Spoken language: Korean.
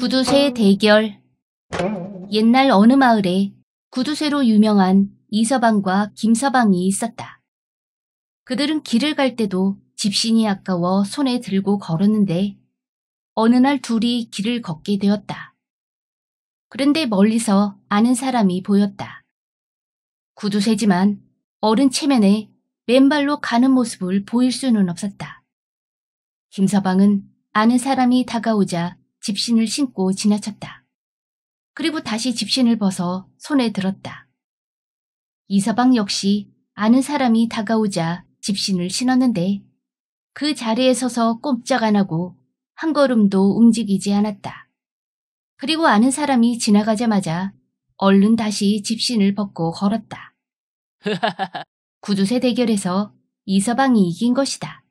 구두쇠 대결 옛날 어느 마을에 구두쇠로 유명한 이서방과 김서방이 있었다. 그들은 길을 갈 때도 집신이 아까워 손에 들고 걸었는데 어느 날 둘이 길을 걷게 되었다. 그런데 멀리서 아는 사람이 보였다. 구두쇠지만 어른 체면에 맨발로 가는 모습을 보일 수는 없었다. 김서방은 아는 사람이 다가오자 집신을 신고 지나쳤다. 그리고 다시 집신을 벗어 손에 들었다. 이서방 역시 아는 사람이 다가오자 집신을 신었는데 그 자리에 서서 꼼짝 안 하고 한 걸음도 움직이지 않았다. 그리고 아는 사람이 지나가자마자 얼른 다시 집신을 벗고 걸었다. 구두쇠 대결에서 이서방이 이긴 것이다.